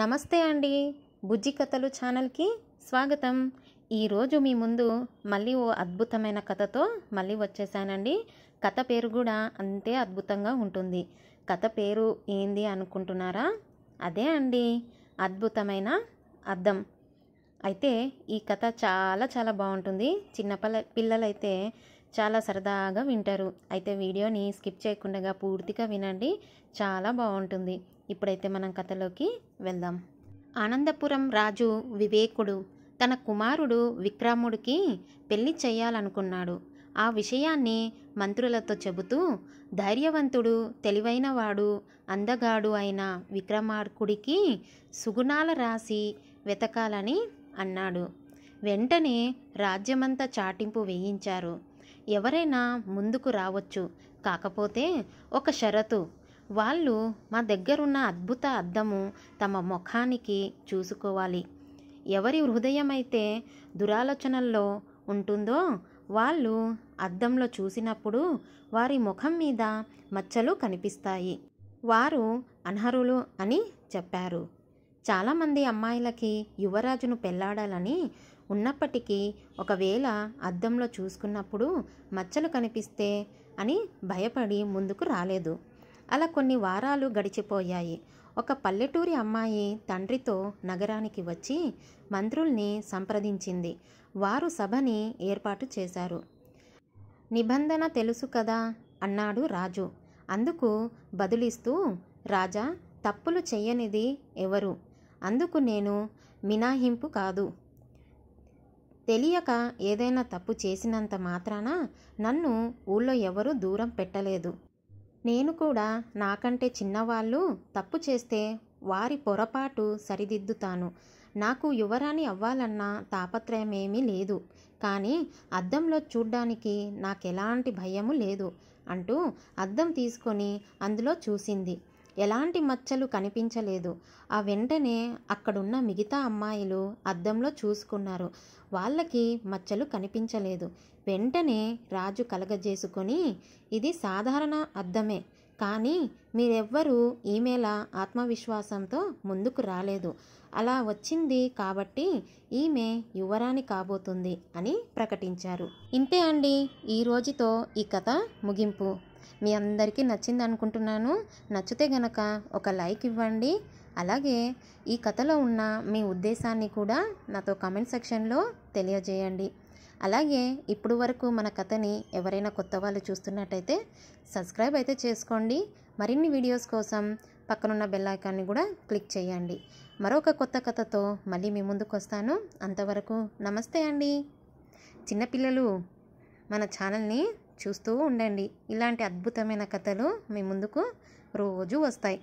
నమస్తే అండి బుజ్జి కథలు ఛానల్కి స్వాగతం ఈరోజు మీ ముందు మళ్ళీ ఓ అద్భుతమైన కథతో మళ్ళీ వచ్చేసానండి కథ పేరు కూడా అంతే అద్భుతంగా ఉంటుంది కథ పేరు ఏంది అనుకుంటున్నారా అదే అండి అద్భుతమైన అద్దం అయితే ఈ కథ చాలా చాలా బాగుంటుంది చిన్నపిల్ల పిల్లలైతే చాలా సరదాగా వింటారు అయితే వీడియోని స్కిప్ చేయకుండా పూర్తిగా వినండి చాలా బాగుంటుంది ఇప్పుడైతే మనం కథలోకి వెళ్దాం ఆనందపురం రాజు వివేకుడు తన కుమారుడు విక్రముడికి పెళ్లి చేయాలనుకున్నాడు ఆ విషయాన్ని మంత్రులతో చెబుతూ ధైర్యవంతుడు తెలివైనవాడు అందగాడు అయిన విక్రమార్కుడికి సుగుణాల రాసి వెతకాలని అన్నాడు వెంటనే రాజ్యమంతా చాటింపు వేయించారు ఎవరైనా ముందుకు రావచ్చు కాకపోతే ఒక షరతు వాళ్ళు మా దగ్గరున్న అద్భుత అద్దము తమ ముఖానికి చూసుకోవాలి ఎవరి హృదయమైతే దురాలోచనల్లో ఉంటుందో వాళ్ళు అద్దంలో చూసినప్పుడు వారి ముఖం మీద మచ్చలు కనిపిస్తాయి వారు అనర్హులు అని చెప్పారు చాలామంది అమ్మాయిలకి యువరాజును పెళ్లాడాలని ఉన్నప్పటికీ ఒకవేళ అద్దంలో చూసుకున్నప్పుడు మచ్చలు కనిపిస్తే అని భయపడి ముందుకు రాలేదు అలా కొన్ని వారాలు గడిచిపోయాయి ఒక పల్లెటూరి అమ్మాయి తండ్రితో నగరానికి వచ్చి మంత్రుల్ని సంప్రదించింది వారు సభని ఏర్పాటు చేశారు నిబంధన తెలుసు కదా అన్నాడు రాజు అందుకు బదులిస్తూ రాజా తప్పులు చెయ్యనిది ఎవరు అందుకు నేను మినాహింపు కాదు తెలియక ఏదైనా తప్పు చేసినంత మాత్రాన నన్ను ఊళ్ళో ఎవరూ దూరం పెట్టలేదు నేను కూడా నాకంటే చిన్నవాళ్ళు తప్పు చేస్తే వారి పొరపాటు సరిదిద్దుతాను నాకు యువరాణి అవ్వాలన్న తాపత్రయమేమీ లేదు కానీ అద్దంలో చూడ్డానికి నాకెలాంటి భయము లేదు అంటూ అద్దం తీసుకొని అందులో చూసింది ఎలాంటి మచ్చలు కనిపించలేదు ఆ వెంటనే అక్కడున్న మిగతా అమ్మాయిలు అద్దంలో చూసుకున్నారు వాళ్ళకి మచ్చలు కనిపించలేదు వెంటనే రాజు కలగజేసుకొని ఇది సాధారణ అద్దమే కానీ మీరెవ్వరూ ఈమెల ఆత్మవిశ్వాసంతో ముందుకు రాలేదు అలా వచ్చింది కాబట్టి ఈమె యువరాణి కాబోతుంది అని ప్రకటించారు ఇంతే అండి ఈ రోజుతో ఈ కథ ముగింపు మీ అందరికీ నచ్చింది అనుకుంటున్నాను నచ్చితే గనక ఒక లైక్ ఇవ్వండి అలాగే ఈ కథలో ఉన్న మీ ఉద్దేశాన్ని కూడా నాతో కామెంట్ సెక్షన్లో తెలియజేయండి అలాగే ఇప్పుడు వరకు మన కథని ఎవరైనా కొత్త వాళ్ళు చూస్తున్నట్టయితే సబ్స్క్రైబ్ అయితే చేసుకోండి మరిన్ని వీడియోస్ కోసం పక్కనున్న బెల్లైకాన్ని కూడా క్లిక్ చేయండి మరొక కొత్త కథతో మళ్ళీ మీ ముందుకు వస్తాను అంతవరకు నమస్తే అండి చిన్నపిల్లలు మన ఛానల్ని చూస్తూ ఉండండి ఇలాంటి అద్భుతమైన కథలు మీ ముందుకు రోజు వస్తాయి